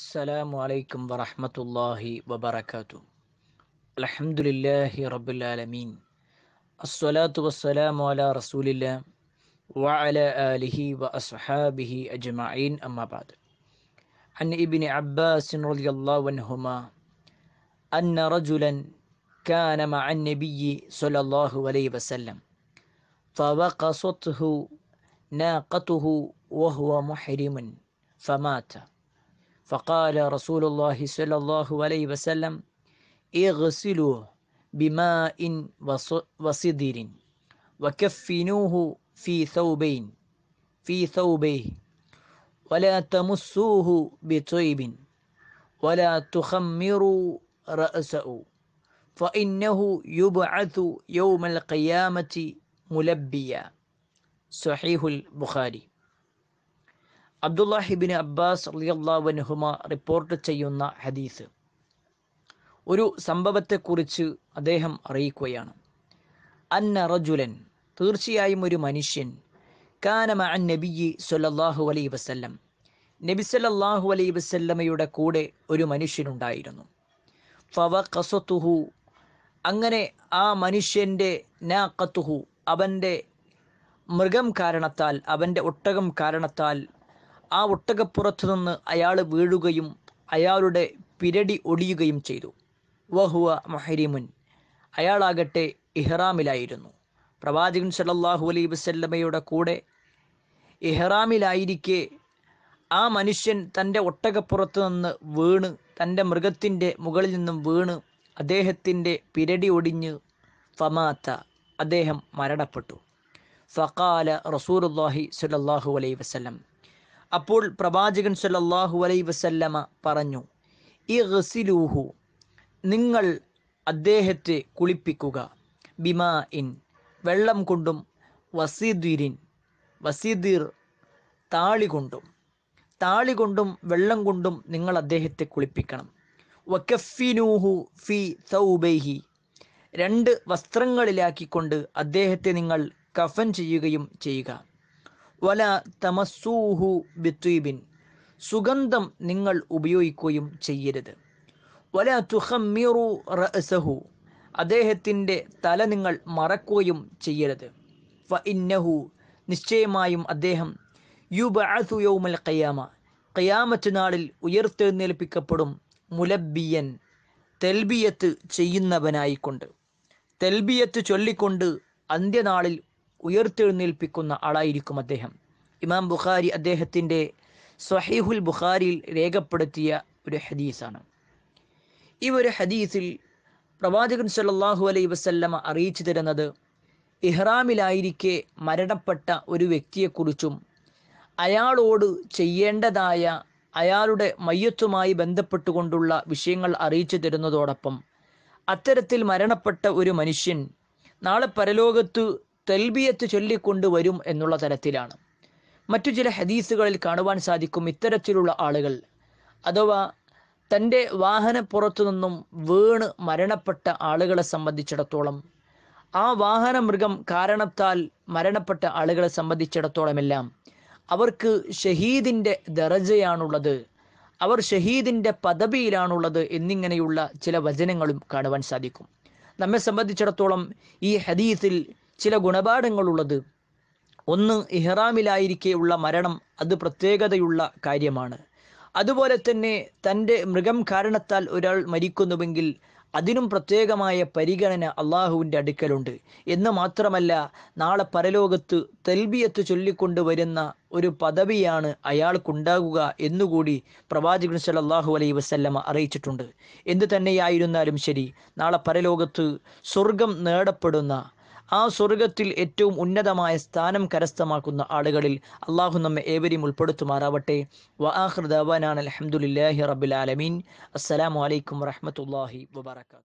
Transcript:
السلام عليكم ورحمة الله وبركاته الحمد لله رب العالمين الصلاة والسلام على رسول الله وعلى آله وأصحابه أجمعين أما بعد عن ابن عباس رضي الله عنهما أن رجلا كان مع النبي صلى الله عليه وسلم فوقصته ناقته وهو محرم فمات فقال رسول الله صلى الله عليه وسلم اغسلوه بماء وصدر وكفنوه في ثوبين في ثوبيه ولا تمسوه بطيب ولا تخمروا رأسه فإنه يبعث يوم القيامة ملبيا صحيح البخاري അബ്ദുല്ലാഹിബിൻ Abbas അലിയല്ലാവൻഹുമ report ചെയ്യുന്ന ഹദീസ് ഒരു സംഭവത്തെക്കുറിച്ച് അദ്ദേഹം അറിയിക്കുകയാണ് അന്ന റജുലൻ തീർച്ചയായും ഒരു മനുഷ്യൻ കാനമ അൻ നബിയി സൊല്ലാഹു അലൈ വസല്ലം നബി സല്ലാഹു അലൈ വസല്ലമയുടെ കൂടെ ഒരു മനുഷ്യനുണ്ടായിരുന്നു ഫവ കസത്തുഹു അങ്ങനെ ആ മനുഷ്യൻ്റെ നാക്കത്തുഹു അവൻ്റെ മൃഗം കാരണത്താൽ അവൻ്റെ ഒട്ടകം കാരണത്താൽ ആ ഒട്ടകപ്പുറത്തു നിന്ന് അയാൾ വീഴുകയും അയാളുടെ പിരടി ഒടിയുകയും ചെയ്തു വഹുവ മഹരിമുൻ അയാളാകട്ടെ ഇഹ്റാമിലായിരുന്നു പ്രവാചകൻ സലല്ലാഹു അലൈ വസല്ലമയുടെ കൂടെ ഇഹ്റാമിലായിരിക്കെ ആ മനുഷ്യൻ തൻ്റെ ഒട്ടകപ്പുറത്ത് നിന്ന് വീണ് തൻ്റെ മൃഗത്തിൻ്റെ മുകളിൽ നിന്നും വീണ് അദ്ദേഹത്തിൻ്റെ പിരടി ഒടിഞ്ഞ് ഫമാത്ത അദ്ദേഹം മരണപ്പെട്ടു ഫക്കാല റസൂറുല്ലാഹി സുലല്ലാഹു അലൈ വസ്ലം അപ്പോൾ പ്രവാചകൻ സല്ലാഹു അലൈ വസല്ലമ പറഞ്ഞു ഈ നിങ്ങൾ അദ്ദേഹത്തെ കുളിപ്പിക്കുക ബിമാ ഇൻ വെള്ളം കൊണ്ടും വസീദിരിൻ വസീദിർ താളി കൊണ്ടും താളി കൊണ്ടും വെള്ളം കൊണ്ടും നിങ്ങൾ അദ്ദേഹത്തെ കുളിപ്പിക്കണം വക്കഫിനൂഹു ഫി സൗബൈഹി രണ്ട് വസ്ത്രങ്ങളിലാക്കിക്കൊണ്ട് അദ്ദേഹത്തെ നിങ്ങൾ കഫൻ ചെയ്യുകയും ചെയ്യുക വല തമസൂഹു ബിത്വീബിൻ സുഗന്ധം നിങ്ങൾ ഉപയോഗിക്കുകയും ചെയ്യരുത് വല തുഹമ്മിറു റഅസഹു അദ്ദേഹത്തിൻ്റെ തല നിങ്ങൾ മറക്കുകയും ചെയ്യരുത് ഫ ഇന്നഹു നിശ്ചയമായും അദ്ദേഹം യു യൗമൽ ഖയാമ ഖയാമത്ത് നാളിൽ ഉയർത്തെഴുന്നേൽപ്പിക്കപ്പെടും മുലബിയൻ തെൽബിയത്ത് ചെയ്യുന്നവനായിക്കൊണ്ട് തെൽബിയത്ത് ചൊല്ലിക്കൊണ്ട് അന്ത്യനാളിൽ ഉയർത്തെഴുന്നേൽപ്പിക്കുന്ന ആളായിരിക്കും അദ്ദേഹം ഇമാം ബുഖാരി അദ്ദേഹത്തിൻ്റെ സ്വഹീഹുൽ ബുഖാരിയിൽ രേഖപ്പെടുത്തിയ ഒരു ഹദീസാണ് ഈ ഒരു ഹദീസിൽ പ്രവാചകൻ സല്ലാഹു അലൈ വസല്ലമ അറിയിച്ചു തരുന്നത് ഇഹ്റാമിലായിരിക്കെ മരണപ്പെട്ട ഒരു വ്യക്തിയെക്കുറിച്ചും അയാളോട് ചെയ്യേണ്ടതായ അയാളുടെ മയ്യത്തുമായി ബന്ധപ്പെട്ടുകൊണ്ടുള്ള വിഷയങ്ങൾ അറിയിച്ചു തരുന്നതോടൊപ്പം അത്തരത്തിൽ മരണപ്പെട്ട ഒരു മനുഷ്യൻ നാളെ പരലോകത്ത് തെൽബിയത്ത് വരും എന്നുള്ള തരത്തിലാണ് മറ്റു ചില ഹദീസുകളിൽ കാണുവാൻ സാധിക്കും ഇത്തരത്തിലുള്ള ആളുകൾ അഥവാ തൻ്റെ വാഹനപ്പുറത്തു നിന്നും വീണ് മരണപ്പെട്ട ആളുകളെ സംബന്ധിച്ചിടത്തോളം ആ വാഹന മൃഗം കാരണത്താൽ മരണപ്പെട്ട ആളുകളെ സംബന്ധിച്ചിടത്തോളമെല്ലാം അവർക്ക് ഷഹീദിൻ്റെ ദറജയാണുള്ളത് അവർ ഷഹീദിൻ്റെ പദവിയിലാണുള്ളത് എന്നിങ്ങനെയുള്ള ചില വചനങ്ങളും കാണുവാൻ സാധിക്കും നമ്മെ സംബന്ധിച്ചിടത്തോളം ഈ ഹദീസിൽ ചില ഗുണപാഠങ്ങളുള്ളത് ഒന്ന് ഇഹ്റാമിലായിരിക്കെയുള്ള മരണം അത് പ്രത്യേകതയുള്ള കാര്യമാണ് അതുപോലെ തന്നെ തൻ്റെ മൃഗം കാരണത്താൽ ഒരാൾ മരിക്കുന്നുവെങ്കിൽ അതിനും പ്രത്യേകമായ പരിഗണന അള്ളാഹുവിൻ്റെ അടുക്കലുണ്ട് എന്ന് മാത്രമല്ല നാളെ പരലോകത്ത് തെൽബിയത്ത് ചൊല്ലിക്കൊണ്ട് വരുന്ന ഒരു പദവിയാണ് അയാൾക്കുണ്ടാകുക എന്നുകൂടി പ്രവാചകൻ സലല്ലാഹു അലൈ വസ്ല്ലമ അറിയിച്ചിട്ടുണ്ട് എന്തു തന്നെയായിരുന്നാലും ശരി നാളെ പരലോകത്ത് സ്വർഗം നേടപ്പെടുന്ന ആ സ്വർഗത്തിൽ ഏറ്റവും ഉന്നതമായ സ്ഥാനം കരസ്ഥമാക്കുന്ന ആളുകളിൽ അള്ളാഹു നമ്മെ ഏവരെയും ഉൾപ്പെടുത്തുമാറാവട്ടെ വആഹൃദാൻ അലഹമുല്ലാഹി റബുലാലമീൻ അസ്സലാമലൈക്കും വറഹമത്തല്ലാഹി വബർക്കാത്തു